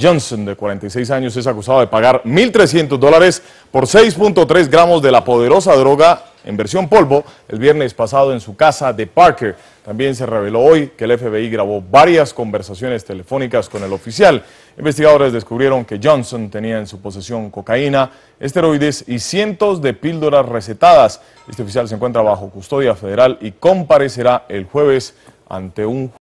Johnson, de 46 años, es acusado de pagar 1.300 dólares por 6.3 gramos de la poderosa droga en versión polvo el viernes pasado en su casa de Parker. También se reveló hoy que el FBI grabó varias conversaciones telefónicas con el oficial. Investigadores descubrieron que Johnson tenía en su posesión cocaína, esteroides y cientos de píldoras recetadas. Este oficial se encuentra bajo custodia federal y comparecerá el jueves ante un